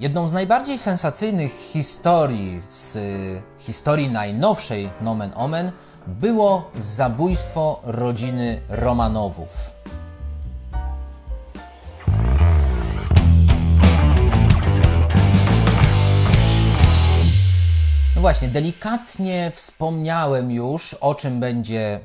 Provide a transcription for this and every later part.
Jedną z najbardziej sensacyjnych historii z y, historii najnowszej Nomen Omen było zabójstwo rodziny Romanowów. No właśnie, delikatnie wspomniałem już o czym będzie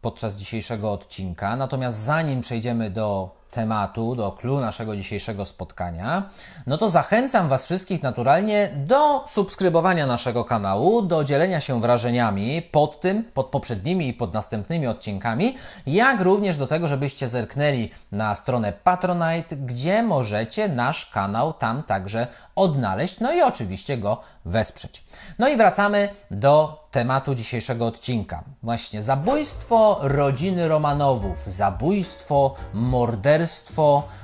podczas dzisiejszego odcinka, natomiast zanim przejdziemy do tematu, do clue naszego dzisiejszego spotkania, no to zachęcam Was wszystkich naturalnie do subskrybowania naszego kanału, do dzielenia się wrażeniami pod tym, pod poprzednimi i pod następnymi odcinkami, jak również do tego, żebyście zerknęli na stronę Patronite, gdzie możecie nasz kanał tam także odnaleźć, no i oczywiście go wesprzeć. No i wracamy do tematu dzisiejszego odcinka. Właśnie zabójstwo rodziny Romanowów, zabójstwo, morderstwa,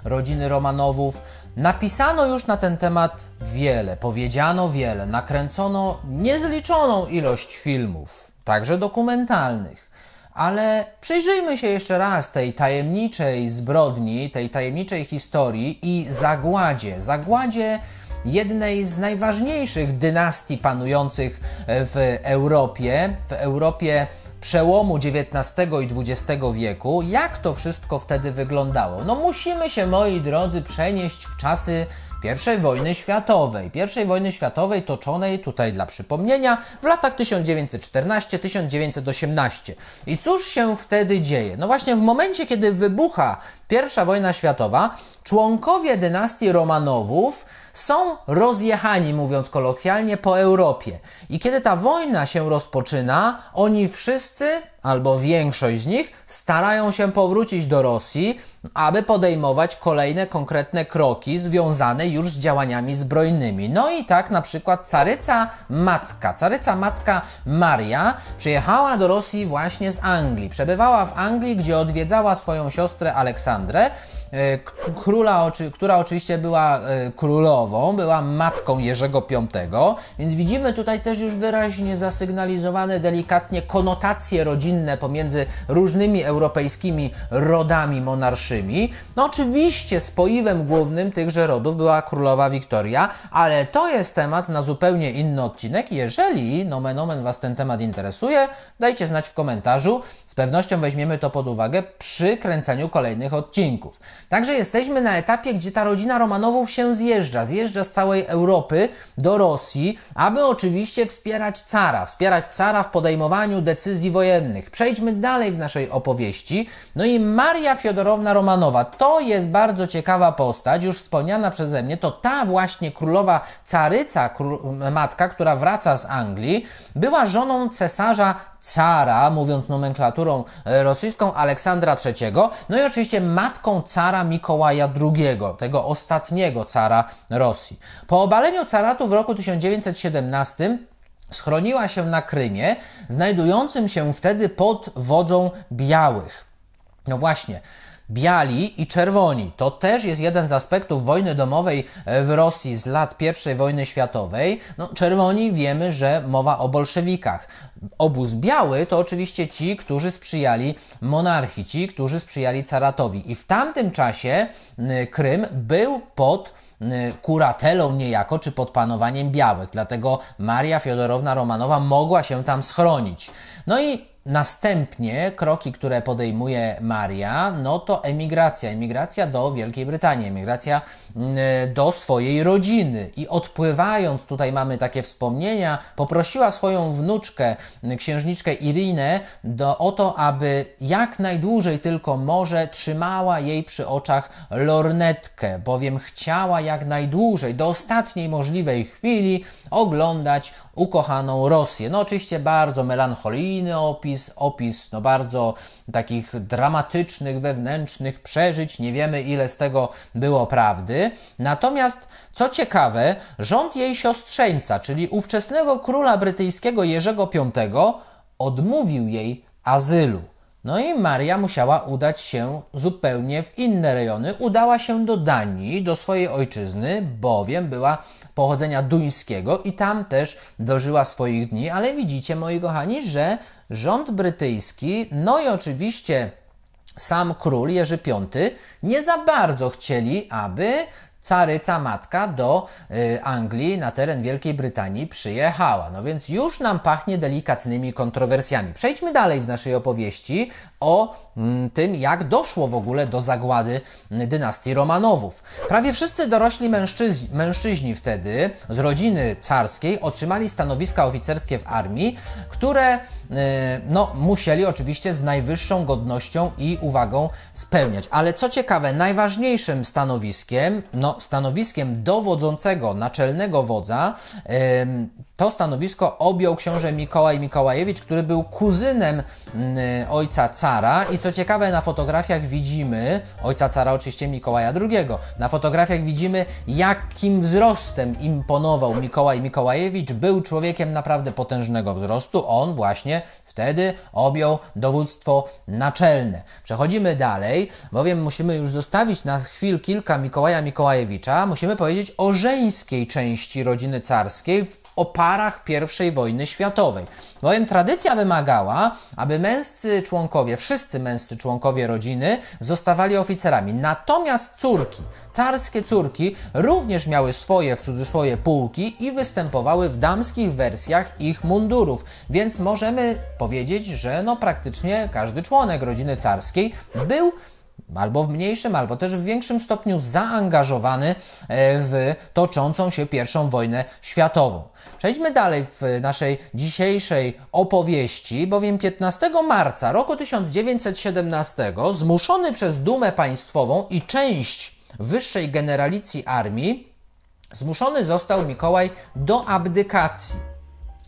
rodziny Romanowów. Napisano już na ten temat wiele, powiedziano wiele, nakręcono niezliczoną ilość filmów, także dokumentalnych. Ale przyjrzyjmy się jeszcze raz tej tajemniczej zbrodni, tej tajemniczej historii i zagładzie. Zagładzie jednej z najważniejszych dynastii panujących w Europie, w Europie przełomu XIX i XX wieku, jak to wszystko wtedy wyglądało. No musimy się, moi drodzy, przenieść w czasy I wojny światowej. I wojny światowej toczonej tutaj dla przypomnienia w latach 1914-1918. I cóż się wtedy dzieje? No właśnie w momencie, kiedy wybucha i wojna światowa, członkowie dynastii Romanowów są rozjechani, mówiąc kolokwialnie, po Europie. I kiedy ta wojna się rozpoczyna, oni wszyscy, albo większość z nich, starają się powrócić do Rosji, aby podejmować kolejne konkretne kroki związane już z działaniami zbrojnymi. No i tak na przykład caryca matka, caryca matka Maria przyjechała do Rosji właśnie z Anglii. Przebywała w Anglii, gdzie odwiedzała swoją siostrę Aleksandrę. Sandrę E, króla, która oczywiście była e, królową, była matką Jerzego V, więc widzimy tutaj też już wyraźnie zasygnalizowane delikatnie konotacje rodzinne pomiędzy różnymi europejskimi rodami monarszymi. No oczywiście spoiwem głównym tychże rodów była królowa Wiktoria, ale to jest temat na zupełnie inny odcinek. Jeżeli nomen omen Was ten temat interesuje, dajcie znać w komentarzu. Z pewnością weźmiemy to pod uwagę przy kręceniu kolejnych odcinków. Także jesteśmy na etapie, gdzie ta rodzina Romanowów się zjeżdża. Zjeżdża z całej Europy do Rosji, aby oczywiście wspierać cara, wspierać cara w podejmowaniu decyzji wojennych. Przejdźmy dalej w naszej opowieści. No i Maria Fiodorowna Romanowa to jest bardzo ciekawa postać, już wspomniana przeze mnie, to ta właśnie królowa caryca, matka, która wraca z Anglii, była żoną cesarza cara, mówiąc nomenklaturą e, rosyjską, Aleksandra III, no i oczywiście matką cara cara Mikołaja II, tego ostatniego cara Rosji. Po obaleniu caratu w roku 1917 schroniła się na Krymie, znajdującym się wtedy pod wodzą białych. No właśnie, biali i czerwoni. To też jest jeden z aspektów wojny domowej e, w Rosji z lat I wojny światowej. No, czerwoni wiemy, że mowa o bolszewikach. Obóz biały to oczywiście ci, którzy sprzyjali monarchii, ci, którzy sprzyjali caratowi. I w tamtym czasie Krym był pod kuratelą niejako, czy pod panowaniem białych. Dlatego Maria Fiodorowna Romanowa mogła się tam schronić. No i Następnie kroki, które podejmuje Maria, no to emigracja, emigracja do Wielkiej Brytanii, emigracja mm, do swojej rodziny. I odpływając, tutaj mamy takie wspomnienia, poprosiła swoją wnuczkę, mm, księżniczkę Irinę, do, o to, aby jak najdłużej tylko może trzymała jej przy oczach lornetkę, bowiem chciała jak najdłużej, do ostatniej możliwej chwili, oglądać ukochaną Rosję. No oczywiście bardzo melancholijny opis, opis, opis no bardzo takich dramatycznych, wewnętrznych przeżyć. Nie wiemy, ile z tego było prawdy. Natomiast, co ciekawe, rząd jej siostrzeńca, czyli ówczesnego króla brytyjskiego Jerzego V, odmówił jej azylu. No i Maria musiała udać się zupełnie w inne rejony. Udała się do Danii, do swojej ojczyzny, bowiem była pochodzenia duńskiego i tam też dożyła swoich dni. Ale widzicie, moi kochani, że rząd brytyjski, no i oczywiście sam król Jerzy V, nie za bardzo chcieli, aby caryca matka do y, Anglii na teren Wielkiej Brytanii przyjechała. No więc już nam pachnie delikatnymi kontrowersjami. Przejdźmy dalej w naszej opowieści o mm, tym, jak doszło w ogóle do zagłady mm, dynastii Romanowów. Prawie wszyscy dorośli mężczyźni, mężczyźni wtedy z rodziny carskiej otrzymali stanowiska oficerskie w armii, które Yy, no, musieli oczywiście z najwyższą godnością i uwagą spełniać. Ale co ciekawe, najważniejszym stanowiskiem, no, stanowiskiem dowodzącego naczelnego wodza, yy, to stanowisko objął książę Mikołaj Mikołajewicz, który był kuzynem yy, ojca cara. I co ciekawe, na fotografiach widzimy, ojca cara oczywiście Mikołaja II, na fotografiach widzimy, jakim wzrostem imponował Mikołaj Mikołajewicz. Był człowiekiem naprawdę potężnego wzrostu. On właśnie Wtedy, objął dowództwo naczelne. Przechodzimy dalej, bowiem musimy już zostawić na chwil kilka Mikołaja Mikołajewicza. Musimy powiedzieć o żeńskiej części rodziny carskiej, w o parach I wojny światowej. Bowiem tradycja wymagała, aby męscy członkowie, wszyscy męscy członkowie rodziny zostawali oficerami. Natomiast córki, carskie córki, również miały swoje w cudzysłowie pułki i występowały w damskich wersjach ich mundurów. Więc możemy powiedzieć, że no praktycznie każdy członek rodziny carskiej był albo w mniejszym, albo też w większym stopniu zaangażowany e, w toczącą się pierwszą wojnę światową. Przejdźmy dalej w naszej dzisiejszej opowieści, bowiem 15 marca roku 1917 zmuszony przez Dumę Państwową i część wyższej generalicji armii zmuszony został Mikołaj do abdykacji.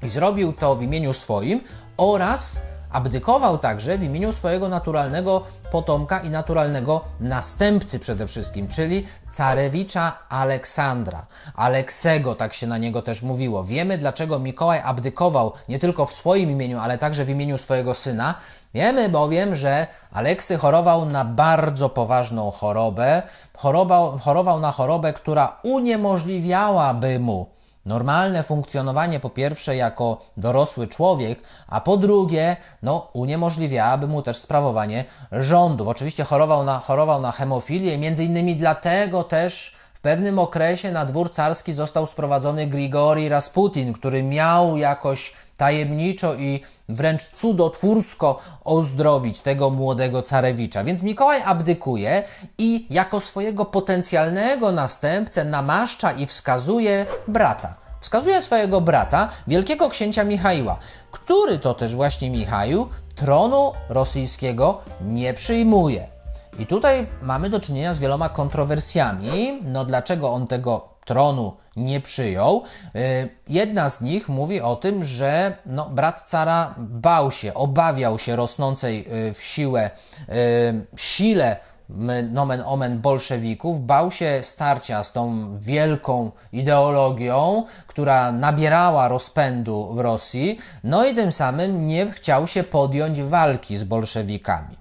I zrobił to w imieniu swoim oraz Abdykował także w imieniu swojego naturalnego potomka i naturalnego następcy przede wszystkim, czyli carewicza Aleksandra. Aleksego, tak się na niego też mówiło. Wiemy, dlaczego Mikołaj abdykował nie tylko w swoim imieniu, ale także w imieniu swojego syna. Wiemy bowiem, że Aleksy chorował na bardzo poważną chorobę. Chorował, chorował na chorobę, która uniemożliwiałaby mu normalne funkcjonowanie po pierwsze jako dorosły człowiek, a po drugie no, uniemożliwiałaby mu też sprawowanie rządów. Oczywiście chorował na, chorował na hemofilię i między innymi dlatego też pewnym okresie na dwór carski został sprowadzony Grigori Rasputin, który miał jakoś tajemniczo i wręcz cudotwórsko ozdrowić tego młodego carewicza. Więc Mikołaj abdykuje i jako swojego potencjalnego następcę namaszcza i wskazuje brata. Wskazuje swojego brata, wielkiego księcia Michaiła, który to też właśnie Michaił tronu rosyjskiego nie przyjmuje. I tutaj mamy do czynienia z wieloma kontrowersjami. No dlaczego on tego tronu nie przyjął. Y, jedna z nich mówi o tym, że no, brat cara bał się, obawiał się rosnącej y, w siłę, y, sile nomen omen bolszewików, bał się starcia z tą wielką ideologią, która nabierała rozpędu w Rosji, no i tym samym nie chciał się podjąć walki z bolszewikami.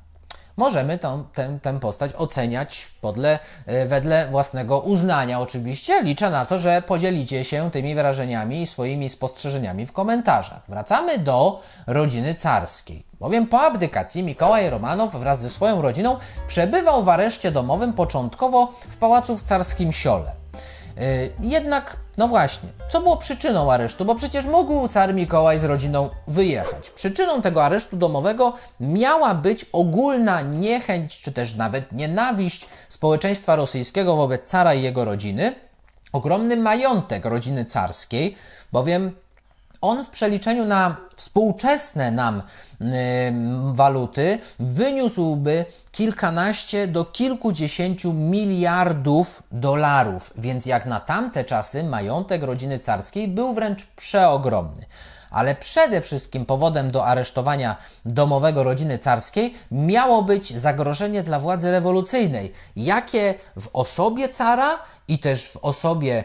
Możemy tą, tę, tę postać oceniać podle, e, wedle własnego uznania oczywiście. Liczę na to, że podzielicie się tymi wrażeniami i swoimi spostrzeżeniami w komentarzach. Wracamy do rodziny carskiej. Bowiem po abdykacji Mikołaj Romanow wraz ze swoją rodziną przebywał w areszcie domowym początkowo w pałacu w carskim Siole. E, jednak, no właśnie, co było przyczyną aresztu? Bo przecież mógł car Mikołaj z rodziną wyjechać. Przyczyną tego aresztu domowego miała być ogólna niechęć, czy też nawet nienawiść społeczeństwa rosyjskiego wobec cara i jego rodziny. Ogromny majątek rodziny carskiej, bowiem on w przeliczeniu na współczesne nam waluty wyniósłby kilkanaście do kilkudziesięciu miliardów dolarów, więc jak na tamte czasy majątek rodziny carskiej był wręcz przeogromny ale przede wszystkim powodem do aresztowania domowego rodziny carskiej miało być zagrożenie dla władzy rewolucyjnej, jakie w osobie cara i też w osobie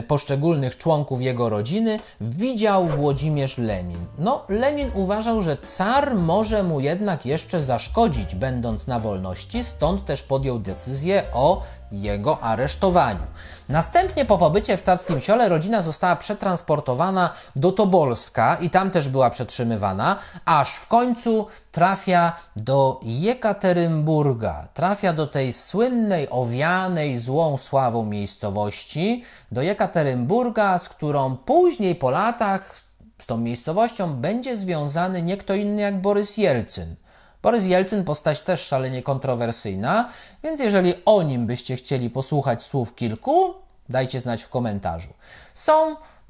Y, poszczególnych członków jego rodziny, widział Włodzimierz Lenin. No, Lenin uważał, że car może mu jednak jeszcze zaszkodzić, będąc na wolności, stąd też podjął decyzję o jego aresztowaniu. Następnie po pobycie w carskim siole rodzina została przetransportowana do Tobolska i tam też była przetrzymywana, aż w końcu trafia do Jekaterynburga, trafia do tej słynnej, owianej złą sławą miejscowości, do Jekaterynburga, z którą później po latach z tą miejscowością będzie związany nie kto inny jak Borys Jelcyn. Borys Jelcyn postać też szalenie kontrowersyjna, więc jeżeli o nim byście chcieli posłuchać słów kilku, dajcie znać w komentarzu. Są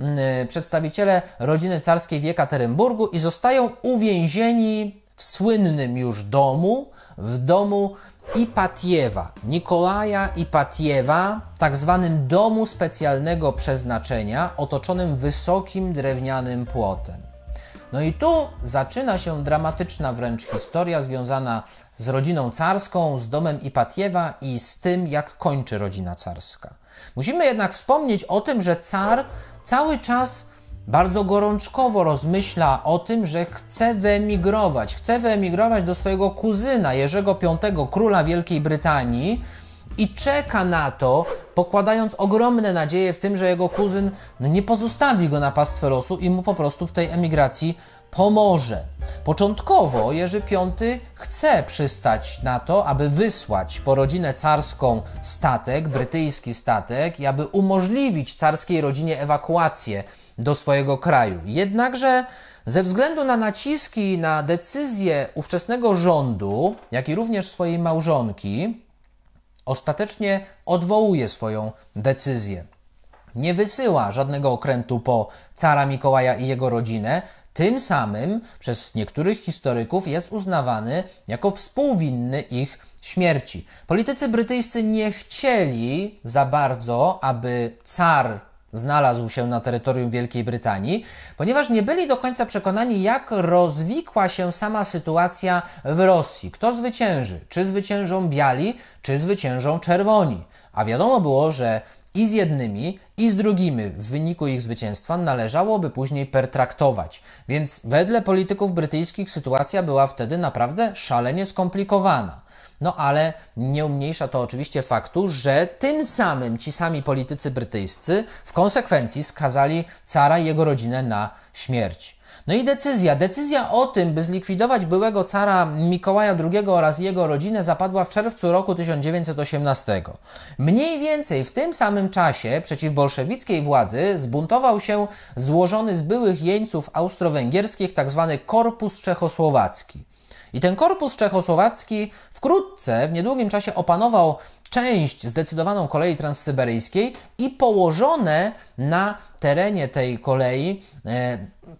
mm, przedstawiciele rodziny carskiej w Jekaterynburgu i zostają uwięzieni w słynnym już domu, w domu Ipatiewa, Nikolaja Ipatiewa, tak zwanym domu specjalnego przeznaczenia, otoczonym wysokim drewnianym płotem. No i tu zaczyna się dramatyczna wręcz historia związana z rodziną carską, z domem Ipatiewa i z tym, jak kończy rodzina carska. Musimy jednak wspomnieć o tym, że car cały czas bardzo gorączkowo rozmyśla o tym, że chce wyemigrować. Chce wyemigrować do swojego kuzyna Jerzego V, króla Wielkiej Brytanii, i czeka na to, pokładając ogromne nadzieje w tym, że jego kuzyn no, nie pozostawi go na pastwę losu i mu po prostu w tej emigracji pomoże. Początkowo Jerzy V chce przystać na to, aby wysłać po rodzinę carską statek, brytyjski statek, i aby umożliwić carskiej rodzinie ewakuację do swojego kraju. Jednakże ze względu na naciski na decyzje ówczesnego rządu, jak i również swojej małżonki, ostatecznie odwołuje swoją decyzję. Nie wysyła żadnego okrętu po cara Mikołaja i jego rodzinę, tym samym przez niektórych historyków jest uznawany jako współwinny ich śmierci. Politycy brytyjscy nie chcieli za bardzo, aby car znalazł się na terytorium Wielkiej Brytanii, ponieważ nie byli do końca przekonani, jak rozwikła się sama sytuacja w Rosji. Kto zwycięży? Czy zwyciężą biali, czy zwyciężą czerwoni? A wiadomo było, że i z jednymi, i z drugimi w wyniku ich zwycięstwa należałoby później pertraktować. Więc wedle polityków brytyjskich sytuacja była wtedy naprawdę szalenie skomplikowana. No ale nie umniejsza to oczywiście faktu, że tym samym ci sami politycy brytyjscy w konsekwencji skazali cara i jego rodzinę na śmierć. No i decyzja. Decyzja o tym, by zlikwidować byłego cara Mikołaja II oraz jego rodzinę zapadła w czerwcu roku 1918. Mniej więcej w tym samym czasie przeciw bolszewickiej władzy zbuntował się złożony z byłych jeńców austro-węgierskich tzw. Tak Korpus Czechosłowacki. I ten korpus czechosłowacki wkrótce, w niedługim czasie opanował część zdecydowaną kolei transsyberyjskiej i położone na terenie tej kolei e,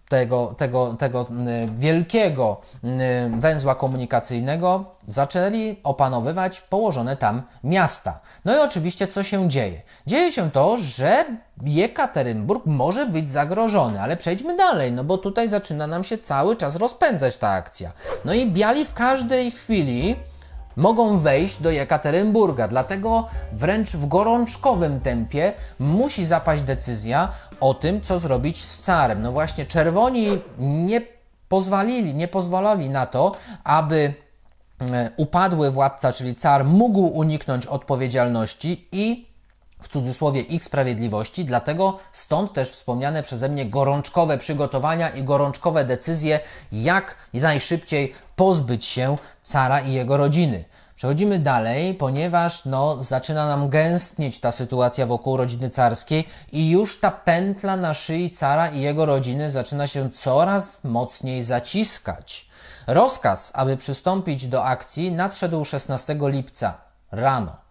tego, tego, tego mm, wielkiego mm, węzła komunikacyjnego zaczęli opanowywać położone tam miasta. No i oczywiście co się dzieje? Dzieje się to, że Jekaterynburg może być zagrożony, ale przejdźmy dalej, no bo tutaj zaczyna nam się cały czas rozpędzać ta akcja. No i biali w każdej chwili mogą wejść do Jekaterynburga, dlatego wręcz w gorączkowym tempie musi zapaść decyzja o tym, co zrobić z carem. No właśnie, czerwoni nie pozwalili, nie pozwalali na to, aby e, upadły władca, czyli car, mógł uniknąć odpowiedzialności i w cudzysłowie ich sprawiedliwości, dlatego stąd też wspomniane przeze mnie gorączkowe przygotowania i gorączkowe decyzje, jak najszybciej pozbyć się cara i jego rodziny. Przechodzimy dalej, ponieważ no, zaczyna nam gęstnieć ta sytuacja wokół rodziny carskiej i już ta pętla na szyi cara i jego rodziny zaczyna się coraz mocniej zaciskać. Rozkaz, aby przystąpić do akcji, nadszedł 16 lipca rano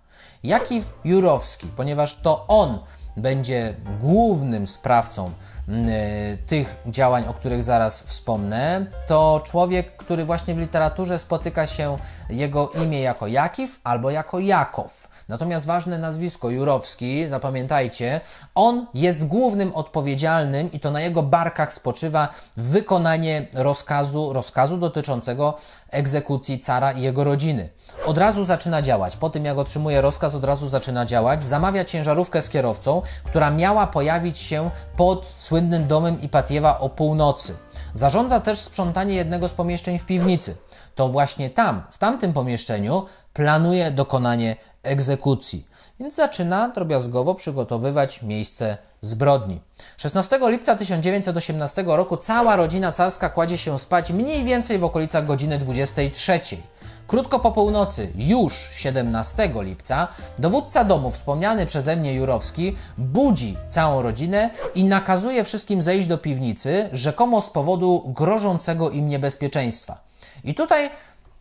jak i Jurowski, ponieważ to on będzie głównym sprawcą e, tych działań, o których zaraz wspomnę, to człowiek, który właśnie w literaturze spotyka się jego imię jako Jakif albo jako Jakow. Natomiast ważne nazwisko, Jurowski, zapamiętajcie, on jest głównym odpowiedzialnym i to na jego barkach spoczywa wykonanie rozkazu, rozkazu dotyczącego egzekucji cara i jego rodziny. Od razu zaczyna działać. Po tym, jak otrzymuje rozkaz, od razu zaczyna działać. Zamawia ciężarówkę z kierowcą, która miała pojawić się pod słynnym domem Ipatiewa o północy. Zarządza też sprzątanie jednego z pomieszczeń w piwnicy. To właśnie tam, w tamtym pomieszczeniu, planuje dokonanie egzekucji, więc zaczyna drobiazgowo przygotowywać miejsce zbrodni. 16 lipca 1918 roku cała rodzina carska kładzie się spać mniej więcej w okolicach godziny 23. Krótko po północy, już 17 lipca, dowódca domu, wspomniany przeze mnie Jurowski, budzi całą rodzinę i nakazuje wszystkim zejść do piwnicy, rzekomo z powodu grożącego im niebezpieczeństwa. I tutaj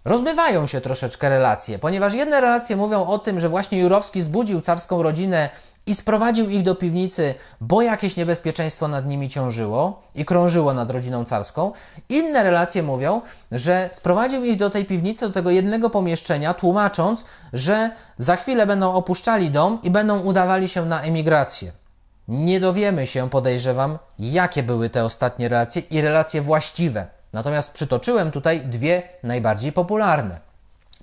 Rozbywają się troszeczkę relacje, ponieważ jedne relacje mówią o tym, że właśnie Jurowski zbudził carską rodzinę i sprowadził ich do piwnicy, bo jakieś niebezpieczeństwo nad nimi ciążyło i krążyło nad rodziną carską. Inne relacje mówią, że sprowadził ich do tej piwnicy, do tego jednego pomieszczenia, tłumacząc, że za chwilę będą opuszczali dom i będą udawali się na emigrację. Nie dowiemy się, podejrzewam, jakie były te ostatnie relacje i relacje właściwe. Natomiast przytoczyłem tutaj dwie najbardziej popularne.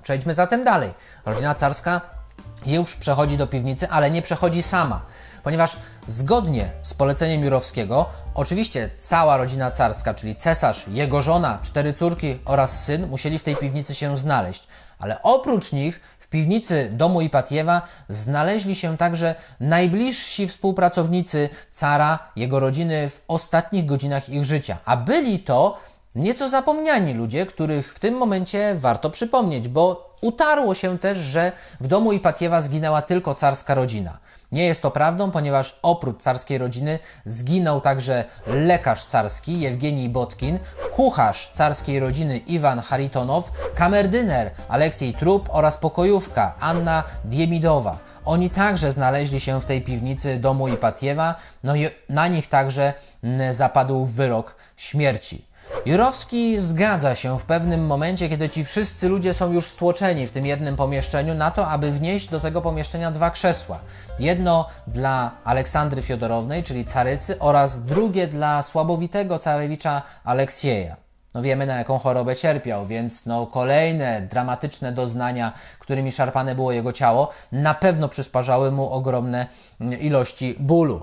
Przejdźmy zatem dalej. Rodzina carska już przechodzi do piwnicy, ale nie przechodzi sama, ponieważ zgodnie z poleceniem Jurowskiego, oczywiście cała rodzina carska, czyli cesarz, jego żona, cztery córki oraz syn, musieli w tej piwnicy się znaleźć. Ale oprócz nich w piwnicy domu Ipatiewa znaleźli się także najbliżsi współpracownicy cara, jego rodziny w ostatnich godzinach ich życia, a byli to Nieco zapomniani ludzie, których w tym momencie warto przypomnieć, bo utarło się też, że w domu Ipatiewa zginęła tylko carska rodzina. Nie jest to prawdą, ponieważ oprócz carskiej rodziny zginął także lekarz carski Jewgenij Botkin, kucharz carskiej rodziny Iwan Haritonow, kamerdyner Aleksiej Trup oraz pokojówka Anna Diemidowa. Oni także znaleźli się w tej piwnicy domu Ipatiewa, no i na nich także mm, zapadł wyrok śmierci. Jurowski zgadza się w pewnym momencie, kiedy ci wszyscy ludzie są już stłoczeni w tym jednym pomieszczeniu, na to, aby wnieść do tego pomieszczenia dwa krzesła. Jedno dla Aleksandry Fiodorownej, czyli carycy, oraz drugie dla słabowitego carewicza Aleksieja. No wiemy na jaką chorobę cierpiał, więc no kolejne dramatyczne doznania, którymi szarpane było jego ciało, na pewno przysparzały mu ogromne ilości bólu.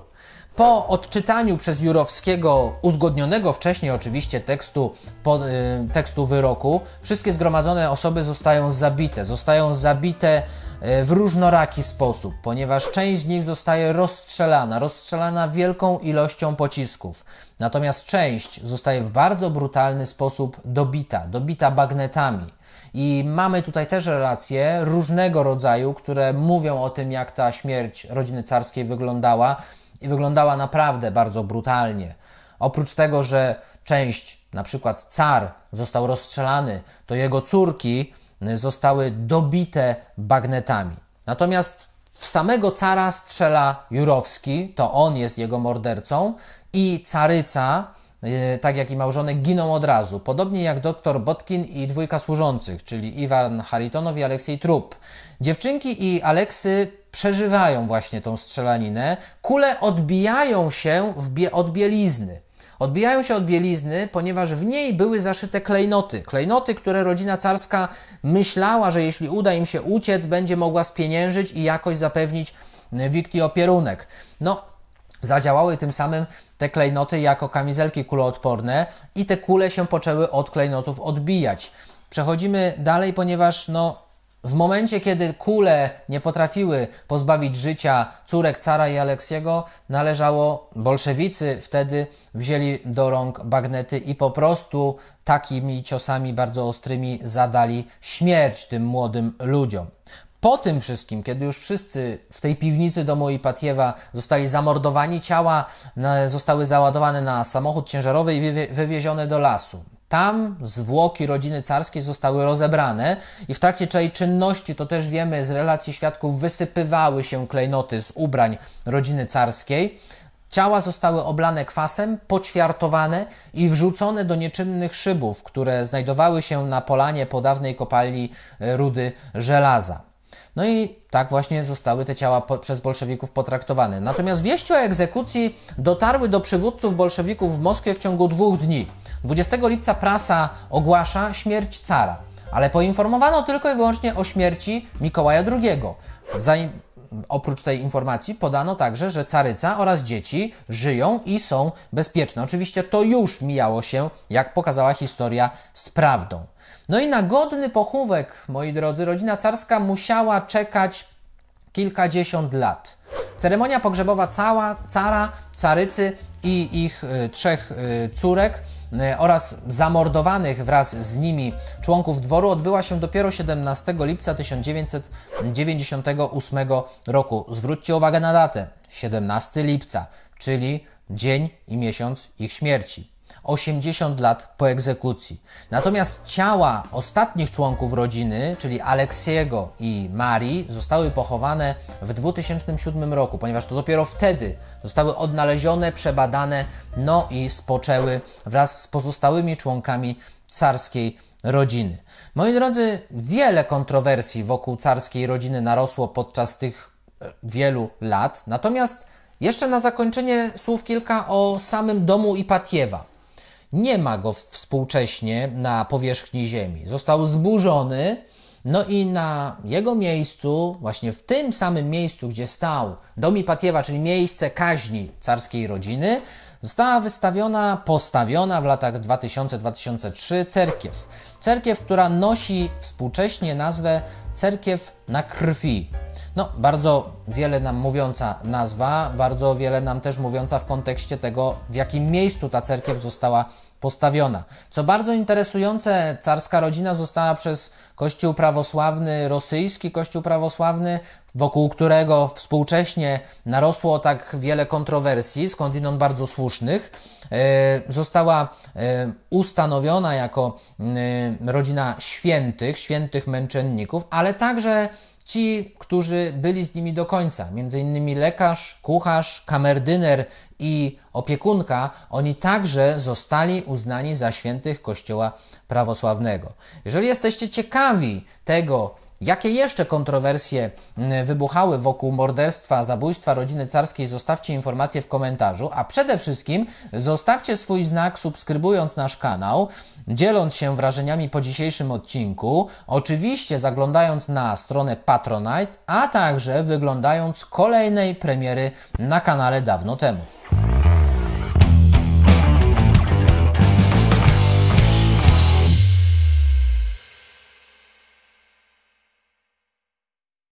Po odczytaniu przez Jurowskiego uzgodnionego wcześniej oczywiście tekstu, po, y, tekstu wyroku, wszystkie zgromadzone osoby zostają zabite. Zostają zabite y, w różnoraki sposób, ponieważ część z nich zostaje rozstrzelana, rozstrzelana wielką ilością pocisków. Natomiast część zostaje w bardzo brutalny sposób dobita, dobita bagnetami. I mamy tutaj też relacje różnego rodzaju, które mówią o tym, jak ta śmierć rodziny carskiej wyglądała i wyglądała naprawdę bardzo brutalnie. Oprócz tego, że część, na przykład car, został rozstrzelany, to jego córki y, zostały dobite bagnetami. Natomiast w samego cara strzela Jurowski, to on jest jego mordercą, i caryca, y, tak jak i małżonek, giną od razu. Podobnie jak doktor Botkin i dwójka służących, czyli Iwan Haritonow i Aleksiej Trup. Dziewczynki i Aleksy przeżywają właśnie tą strzelaninę, kule odbijają się bie, od bielizny. Odbijają się od bielizny, ponieważ w niej były zaszyte klejnoty. Klejnoty, które rodzina carska myślała, że jeśli uda im się uciec, będzie mogła spieniężyć i jakoś zapewnić mm, Wikti opierunek. No, zadziałały tym samym te klejnoty jako kamizelki kuloodporne i te kule się poczęły od klejnotów odbijać. Przechodzimy dalej, ponieważ no, w momencie, kiedy kule nie potrafiły pozbawić życia córek cara i Aleksiego, należało, bolszewicy wtedy wzięli do rąk bagnety i po prostu takimi ciosami bardzo ostrymi zadali śmierć tym młodym ludziom. Po tym wszystkim, kiedy już wszyscy w tej piwnicy domu Ipatiewa zostali zamordowani, ciała zostały załadowane na samochód ciężarowy i wywiezione do lasu. Tam zwłoki rodziny carskiej zostały rozebrane i w trakcie tej czynności, to też wiemy z relacji świadków, wysypywały się klejnoty z ubrań rodziny carskiej. Ciała zostały oblane kwasem, poćwiartowane i wrzucone do nieczynnych szybów, które znajdowały się na polanie po dawnej kopalni rudy żelaza. No i tak właśnie zostały te ciała po, przez bolszewików potraktowane. Natomiast wieści o egzekucji dotarły do przywódców bolszewików w Moskwie w ciągu dwóch dni. 20 lipca prasa ogłasza śmierć cara, ale poinformowano tylko i wyłącznie o śmierci Mikołaja II. oprócz tej informacji podano także, że caryca oraz dzieci żyją i są bezpieczne. Oczywiście to już mijało się, jak pokazała historia, z prawdą. No i na godny pochówek, moi drodzy, rodzina carska musiała czekać kilkadziesiąt lat. Ceremonia pogrzebowa cała cara, carycy i ich y, trzech y, córek y, oraz zamordowanych wraz z nimi członków dworu odbyła się dopiero 17 lipca 1998 roku. Zwróćcie uwagę na datę 17 lipca, czyli dzień i miesiąc ich śmierci. 80 lat po egzekucji. Natomiast ciała ostatnich członków rodziny, czyli Aleksiego i Marii, zostały pochowane w 2007 roku, ponieważ to dopiero wtedy zostały odnalezione, przebadane, no i spoczęły wraz z pozostałymi członkami carskiej rodziny. Moi drodzy, wiele kontrowersji wokół carskiej rodziny narosło podczas tych e, wielu lat, natomiast jeszcze na zakończenie słów kilka o samym domu Ipatiewa. Nie ma go współcześnie na powierzchni Ziemi. Został zburzony, no i na jego miejscu, właśnie w tym samym miejscu, gdzie stał domi Patiewa, czyli miejsce kaźni carskiej rodziny, została wystawiona, postawiona w latach 2000-2003 cerkiew. Cerkiew, która nosi współcześnie nazwę Cerkiew na krwi. No, bardzo wiele nam mówiąca nazwa, bardzo wiele nam też mówiąca w kontekście tego, w jakim miejscu ta cerkiew została postawiona. Co bardzo interesujące, carska rodzina została przez Kościół prawosławny, rosyjski Kościół prawosławny, wokół którego współcześnie narosło tak wiele kontrowersji, skądinąd bardzo słusznych, e, została e, ustanowiona jako e, rodzina świętych, świętych męczenników, ale także ci, którzy byli z nimi do końca, między innymi lekarz, kucharz, kamerdyner i opiekunka, oni także zostali uznani za świętych Kościoła prawosławnego. Jeżeli jesteście ciekawi tego, Jakie jeszcze kontrowersje mm, wybuchały wokół morderstwa, zabójstwa rodziny carskiej, zostawcie informacje w komentarzu, a przede wszystkim zostawcie swój znak subskrybując nasz kanał, dzieląc się wrażeniami po dzisiejszym odcinku, oczywiście zaglądając na stronę Patronite, a także wyglądając kolejnej premiery na kanale dawno temu.